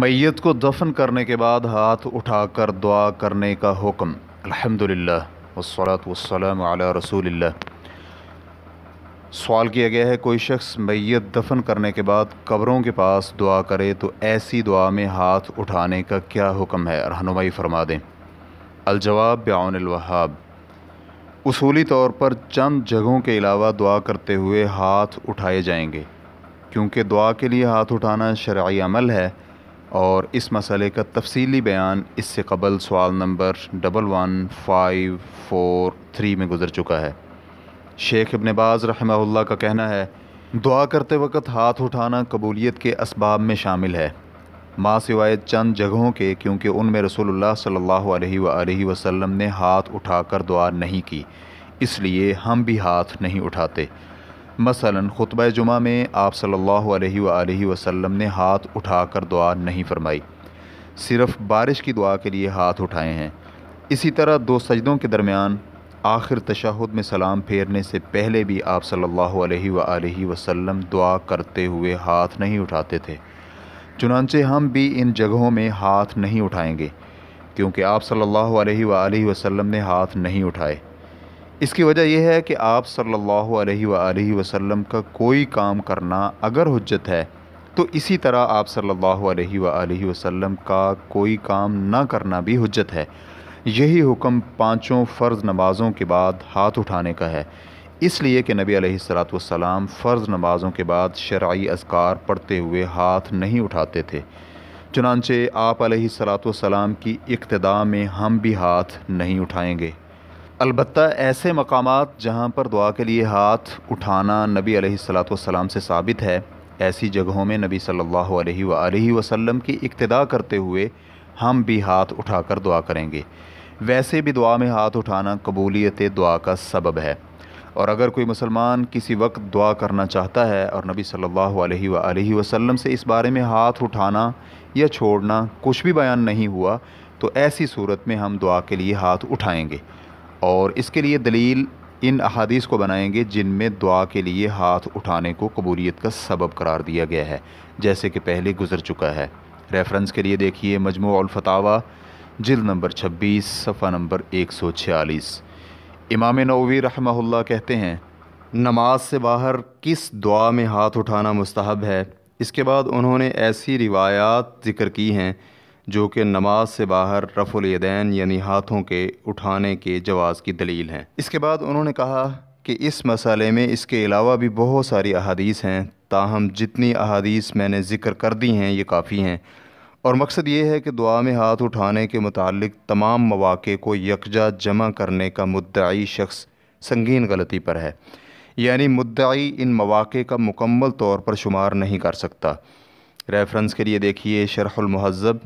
मैत को दफन करने के बाद हाथ उठाकर दुआ करने का हुक्म अल्हम्दुलिल्लाह वसलात अला रसूलिल्लाह सवाल किया गया है कोई शख्स मैत दफन करने के बाद कब्रों के पास दुआ करे तो ऐसी दुआ में हाथ उठाने का क्या हुक्म है रहनुमाई फरमा दें अलजवाब ब्यानवहाब उसूली तौर पर चंद जगहों के अलावा दुआ करते हुए हाथ उठाए जाएंगे क्योंकि दुआ के लिए हाथ उठाना शर्य अमल है और इस मसले का तफसीली बयान इससे कबल सवाल नंबर double one five four three में गुज़र चुका है शेख इबन बाज़ का कहना है दुआ करते वक्त हाथ उठाना कबूलियत के इसबाब में शामिल है माँ सिवाय चंद जगहों के क्योंकि उनमें रसोल्ला सल्ला वसम ने हाथ उठाकर दुआ नहीं की इसलिए हम भी हाथ नहीं उठाते मसलन ख़ुतब जुमा में आप सल्लल्लाहु अलैहि वसल्लम ने हाथ उठाकर दुआ नहीं फरमाई सिर्फ़ बारिश की दुआ के लिए हाथ उठाए हैं इसी तरह दो सजदों के दरमियान आखिर तशहद में सलाम फेरने से पहले भी आप सल्लल्लाहु अलैहि वसल्लम दुआ करते हुए हाथ नहीं उठाते थे चुनानचे हम भी इन जगहों में हाथ नहीं उठाएंगे क्योंकि आप सल्ला वसम ने हाथ नहीं उठाए इसकी वजह यह है कि आप सल्लल्लाहु अलैहि वसल्लम का कोई काम करना अगर हजत है तो इसी तरह आप सल्लल्लाहु अलैहि वसल्लम का कोई काम ना करना भी हजत है यही हुक्म पांचों फ़र्ज़ नमाज़ों के बाद हाथ उठाने का है इसलिए कि नबी सलाम फ़र्ज़ नमाज़ों के बाद शराइ असकार पढ़ते हुए हाथ नहीं उठाते थे चुनानचे आप सलाम की इब्तदा में हम भी हाथ नहीं उठाएंगे अलबत् ऐसे मकाम जहाँ पर दुआ के लिए हाथ उठाना नबी सलाम से साबित है ऐसी जगहों में नबी सल्ला वसम की इब्तदा करते हुए हम भी हाथ उठा कर दुआ करेंगे वैसे भी दुआ में हाथ उठाना कबूलियत दुआ का सबब है और अगर कोई मुसलमान किसी वक्त दुआ करना चाहता है और नबी सल्ला वसलम से इस बारे में हाथ उठाना या छोड़ना कुछ भी बयान नहीं हुआ तो ऐसी सूरत में हम दुआ के लिए हाथ उठाएँगे और इसके लिए दलील इन अहादीस को बनाएंगे जिनमें दुआ के लिए हाथ उठाने को कबूलियत का सबब करार दिया गया है जैसे कि पहले गुजर चुका है रेफरेंस के लिए देखिए मजमूलफतावा जिल नंबर 26 सफ़ा नंबर 146 इमाम नवी रहमहुल्लाह कहते हैं नमाज से बाहर किस दुआ में हाथ उठाना मुस्तहब है इसके बाद उन्होंने ऐसी रिवायात ज़िक्र की हैं जो कि नमाज से बाहर रफ़ुलदैन यानी हाथों के उठाने के जवाज़ की दलील हैं इसके बाद उन्होंने कहा कि इस मसाले में इसके अलावा भी बहुत सारी अहादीस हैं ताहम जितनी अहादीस मैंने ज़िक्र कर दी हैं ये काफ़ी हैं और मकसद ये है कि दुआ में हाथ उठाने के मतलब तमाम मौाक़े को यकजा जमा करने का मुद्दाई शख्स संगीन गलती पर है यानी मुद्दाई इन मौाक़े का मुकम्मल तौर पर शुमार नहीं कर सकता रेफरेंस के लिए देखिए शरहुल महज़ब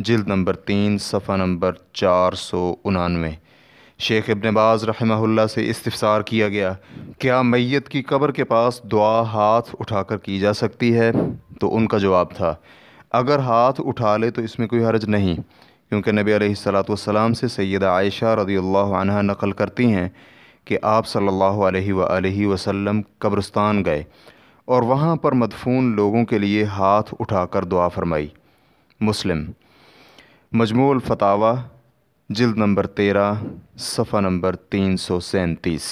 जिल्द नंबर तीन सफ़ा नंबर चार सौ उनानवे शेख इबन बाज़ से इस्तार किया गया क्या मैत की कब्र के पास दुआ हाथ उठाकर की जा सकती है तो उनका जवाब था अगर हाथ उठा ले तो इसमें कोई हर्ज नहीं क्योंकि नबी सलाम से सैद आयशा रदी नकल करती हैं कि आप सल्लल्लाहु अलैहि वसल्लम कब्रस्तान गए और वहाँ पर मदफून लोगों के लिए हाथ उठाकर दुआ फरमाई मुस्लिम मजमूल फ़तावा जल्द नंबर तेरह सफ़ा नंबर तीन सौ सैंतीस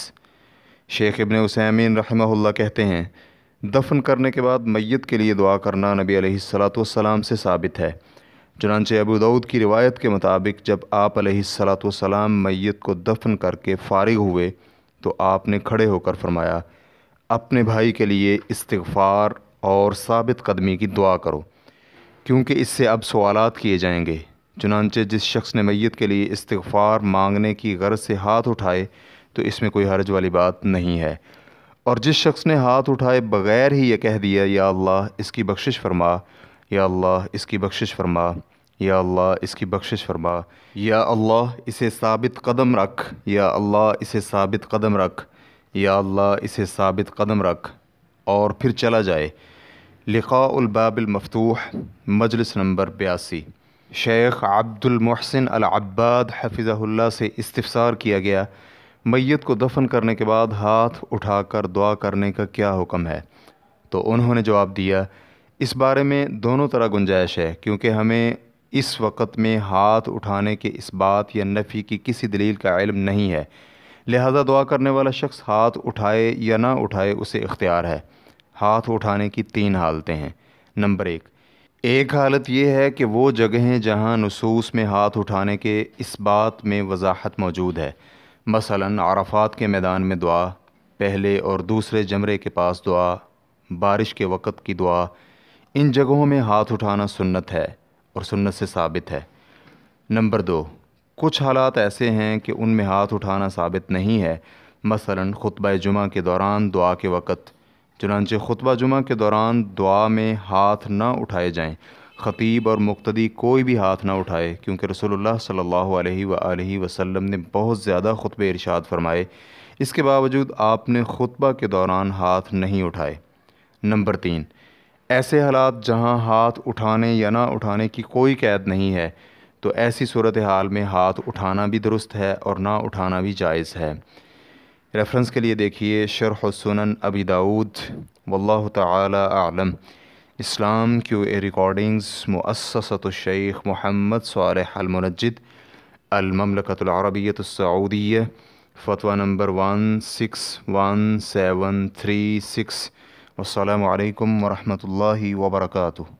शेख इबन उसैमिन रहमहुल्ला कहते हैं दफन करने के बाद मैत के लिए दुआ करना नबी सलाम से साबित है चनानचे अबू दाऊद की रिवायत के मुताबिक जब आप सलाम मैत को दफन करके फारिग हुए तो आपने खड़े होकर फरमाया अपने भाई के लिए इस्तफ़ार और साबित कदमी की दुआ करो क्योंकि इससे अब सवालत किए जाएंगे चुनानचे जिस शख्स ने मैत के लिए इस्तफ़ार मांगने की गर्ज से हाथ उठाए तो इसमें कोई हर्ज वाली बात नहीं है और जिस शख्स ने हाथ उठाए बग़ैर ही ये कह दिया या अल्लाह इसकी बख्शिश फरमा या अल्लाह इसकी बख्शिश फरमा या अल्लाह इसकी बख्शिश फरमा या अल्लाह इसे साबित कदम रख या अल्लाह इसे साबित कदम रख या अल्लाह इसे साबित कदम रख और फिर चला जाए लिखा उलबाबिल मफतूह मजलिस नंबर बयासी शेख अल अब्बाद हफिज़हुल्ला से इस्तफसार किया गया मैत को दफन करने के बाद हाथ उठाकर दुआ करने का क्या हुक्म है तो उन्होंने जवाब दिया इस बारे में दोनों तरह गुंजाइश है क्योंकि हमें इस वक्त में हाथ उठाने के इस बात या नफ़ी की किसी दलील का इल्म नहीं है लिहाजा दुआ करने वाला शख्स हाथ उठाए या ना उठाए उसे इख्तियार है हाथ उठाने की तीन हालतें हैं नंबर एक एक हालत यह है कि वो जगहें जहाँ नसूस में हाथ उठाने के इस बात में वजाहत मौजूद है मसलन आराफात के मैदान में दुआ पहले और दूसरे जमरे के पास दुआ बारिश के वक़्त की दुआ इन जगहों में हाथ उठाना सुन्नत है और सुन्नत से साबित है नंबर दो कुछ हालात ऐसे हैं कि उनमें हाथ उठाना साबित नहीं है मसलन ख़ुतब जुमा के दौरान दुआ के वक़्त चुनानचे खुतबा जुमा के दौरान दुआ में हाथ ना उठाए जाएँ ख़तीब और मुक्तदी कोई भी हाथ ना उठाए क्योंकि रसोल्ला सल्ला वसम ने बहुत ज़्यादा खुतब इरशाद फरमाए इसके बावजूद आपने खुतबा के दौरान हाथ नहीं उठाए नंबर तीन ऐसे हालात जहाँ हाथ उठाने या ना उठाने की कोई कैद नहीं है तो ऐसी सूरत हाल में हाथ उठाना भी दुरुस्त है और ना उठाना भी जायज़ है रेफरेंस के लिए देखिए शरह सुनन अबी दाऊद वल्लाह तालम इस्लाम क्यू ए रिकॉर्डिंग्स मुअससतुलशेख मोहम्मद सालह अलमनजिद फतवा number one six one seven three six असलकम वरहमल वर्का